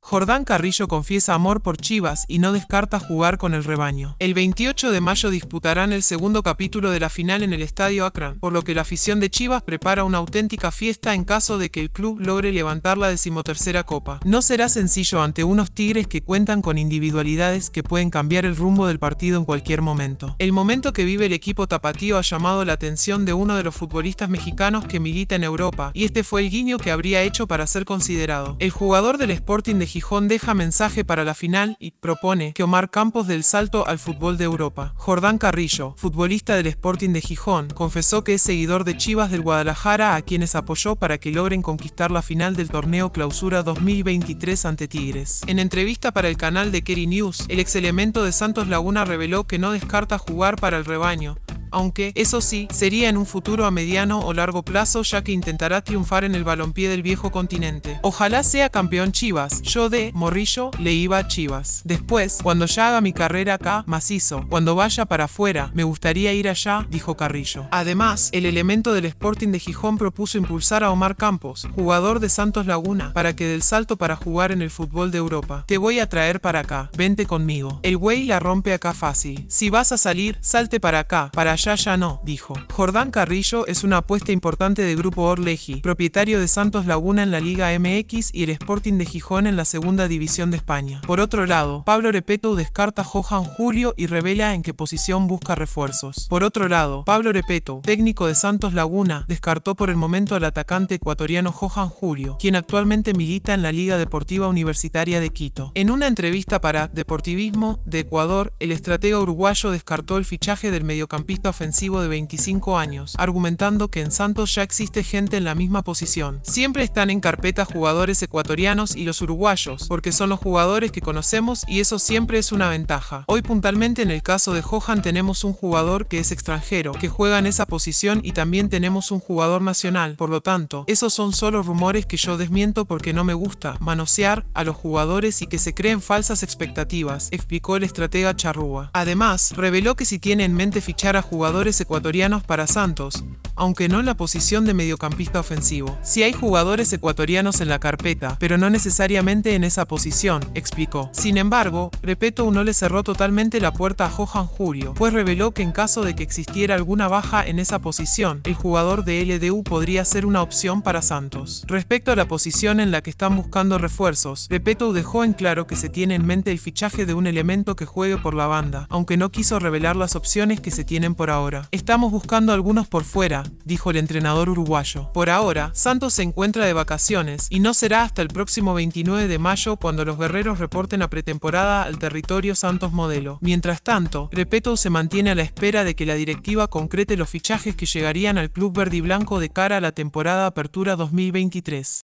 Jordán Carrillo confiesa amor por Chivas y no descarta jugar con el rebaño. El 28 de mayo disputarán el segundo capítulo de la final en el Estadio Akron, por lo que la afición de Chivas prepara una auténtica fiesta en caso de que el club logre levantar la decimotercera copa. No será sencillo ante unos Tigres que cuentan con individualidades que pueden cambiar el rumbo del partido en cualquier momento. El momento que vive el equipo tapatío ha llamado la atención de uno de los futbolistas mexicanos que milita en Europa, y este fue el guiño que habría hecho para ser considerado. El jugador del Sporting de Gijón deja mensaje para la final y propone que Omar Campos del salto al fútbol de Europa. Jordán Carrillo, futbolista del Sporting de Gijón, confesó que es seguidor de Chivas del Guadalajara a quienes apoyó para que logren conquistar la final del torneo Clausura 2023 ante Tigres. En entrevista para el canal de Kerry News, el ex elemento de Santos Laguna reveló que no descarta jugar para el rebaño, aunque, eso sí, sería en un futuro a mediano o largo plazo ya que intentará triunfar en el balompié del viejo continente. Ojalá sea campeón Chivas, yo de morrillo le iba a Chivas. Después, cuando ya haga mi carrera acá, macizo, cuando vaya para afuera, me gustaría ir allá, dijo Carrillo. Además, el elemento del Sporting de Gijón propuso impulsar a Omar Campos, jugador de Santos Laguna, para que del salto para jugar en el fútbol de Europa. Te voy a traer para acá, vente conmigo. El güey la rompe acá fácil. Si vas a salir, salte para acá, para ya ya no, dijo. Jordán Carrillo es una apuesta importante del Grupo Orleji, propietario de Santos Laguna en la Liga MX y el Sporting de Gijón en la Segunda División de España. Por otro lado, Pablo Repeto descarta Johan Julio y revela en qué posición busca refuerzos. Por otro lado, Pablo Repeto, técnico de Santos Laguna, descartó por el momento al atacante ecuatoriano Johan Julio, quien actualmente milita en la Liga Deportiva Universitaria de Quito. En una entrevista para Deportivismo de Ecuador, el estratega uruguayo descartó el fichaje del mediocampista ofensivo de 25 años, argumentando que en Santos ya existe gente en la misma posición. Siempre están en carpeta jugadores ecuatorianos y los uruguayos, porque son los jugadores que conocemos y eso siempre es una ventaja. Hoy puntualmente en el caso de Johan tenemos un jugador que es extranjero, que juega en esa posición y también tenemos un jugador nacional, por lo tanto, esos son solo rumores que yo desmiento porque no me gusta manosear a los jugadores y que se creen falsas expectativas, explicó el estratega Charrúa. Además, reveló que si tiene en mente fichar a jugadores jugadores ecuatorianos para Santos, aunque no en la posición de mediocampista ofensivo. Si hay jugadores ecuatorianos en la carpeta, pero no necesariamente en esa posición, explicó. Sin embargo, Repeto no le cerró totalmente la puerta a Johan Julio, pues reveló que en caso de que existiera alguna baja en esa posición, el jugador de LDU podría ser una opción para Santos. Respecto a la posición en la que están buscando refuerzos, Repeto dejó en claro que se tiene en mente el fichaje de un elemento que juegue por la banda, aunque no quiso revelar las opciones que se tienen por ahora. Estamos buscando algunos por fuera, dijo el entrenador uruguayo. Por ahora, Santos se encuentra de vacaciones y no será hasta el próximo 29 de mayo cuando los guerreros reporten a pretemporada al territorio Santos Modelo. Mientras tanto, Repeto se mantiene a la espera de que la directiva concrete los fichajes que llegarían al club Blanco de cara a la temporada Apertura 2023.